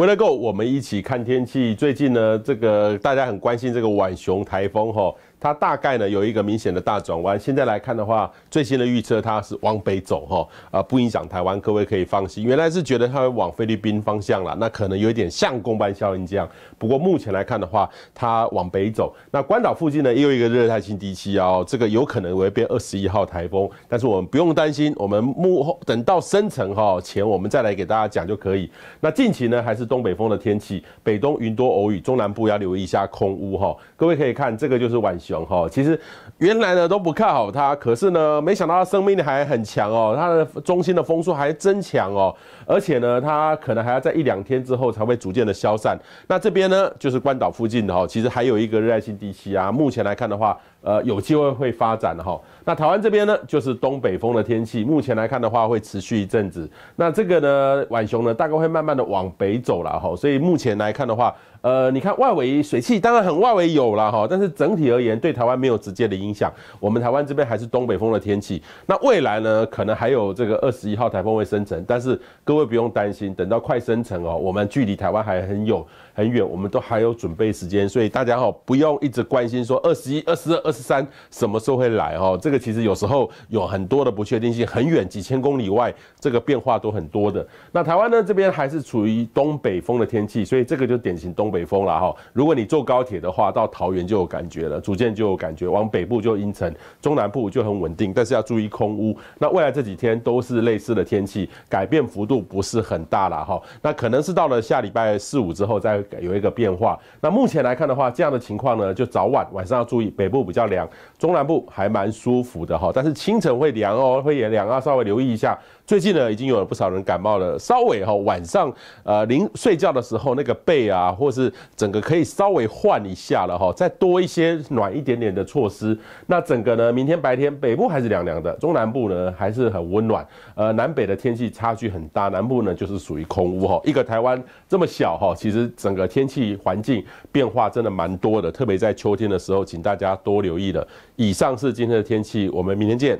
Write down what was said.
威乐购，我们一起看天气。最近呢，这个大家很关心这个晚熊台风哈。它大概呢有一个明显的大转弯，现在来看的话，最新的预测它是往北走哈，啊不影响台湾，各位可以放心。原来是觉得它会往菲律宾方向啦，那可能有一点像公班效应这样。不过目前来看的话，它往北走，那关岛附近呢又一个热带性低气压，这个有可能会变二十一号台风，但是我们不用担心，我们幕后等到深层哈前，我们再来给大家讲就可以。那近期呢还是东北风的天气，北东云多偶雨，中南部要留意一下空污哈。各位可以看这个就是晚。熊哈，其实原来呢都不看好它，可是呢没想到它生命力还很强哦，它的中心的风速还增强哦，而且呢它可能还要在一两天之后才会逐渐的消散。那这边呢就是关岛附近的哈，其实还有一个热带性地气啊，目前来看的话，呃有机会会发展的哈。那台湾这边呢就是东北风的天气，目前来看的话会持续一阵子。那这个呢，晚熊呢大概会慢慢的往北走了哈，所以目前来看的话，呃你看外围水汽当然很外围有了哈，但是整体而言。对台湾没有直接的影响，我们台湾这边还是东北风的天气。那未来呢，可能还有这个二十一号台风会生成，但是各位不用担心，等到快生成哦，我们距离台湾还很有很远，我们都还有准备时间，所以大家哈不用一直关心说二十一、二十二、二十三什么时候会来哦。这个其实有时候有很多的不确定性，很远几千公里外，这个变化都很多的。那台湾呢这边还是处于东北风的天气，所以这个就典型东北风了哈。如果你坐高铁的话，到桃园就有感觉了，逐渐。就有感觉往北部就阴沉，中南部就很稳定，但是要注意空污。那未来这几天都是类似的天气，改变幅度不是很大了哈。那可能是到了下礼拜四五之后再有一个变化。那目前来看的话，这样的情况呢，就早晚晚上要注意北部比较凉，中南部还蛮舒服的哈。但是清晨会凉哦，会也凉啊，稍微留意一下。最近呢，已经有了不少人感冒了，稍微哈晚上呃临睡觉的时候那个被啊，或是整个可以稍微换一下了哈，再多一些暖。一点点的措施，那整个呢，明天白天北部还是凉凉的，中南部呢还是很温暖，呃，南北的天气差距很大，南部呢就是属于空屋哈，一个台湾这么小哈，其实整个天气环境变化真的蛮多的，特别在秋天的时候，请大家多留意的。以上是今天的天气，我们明天见。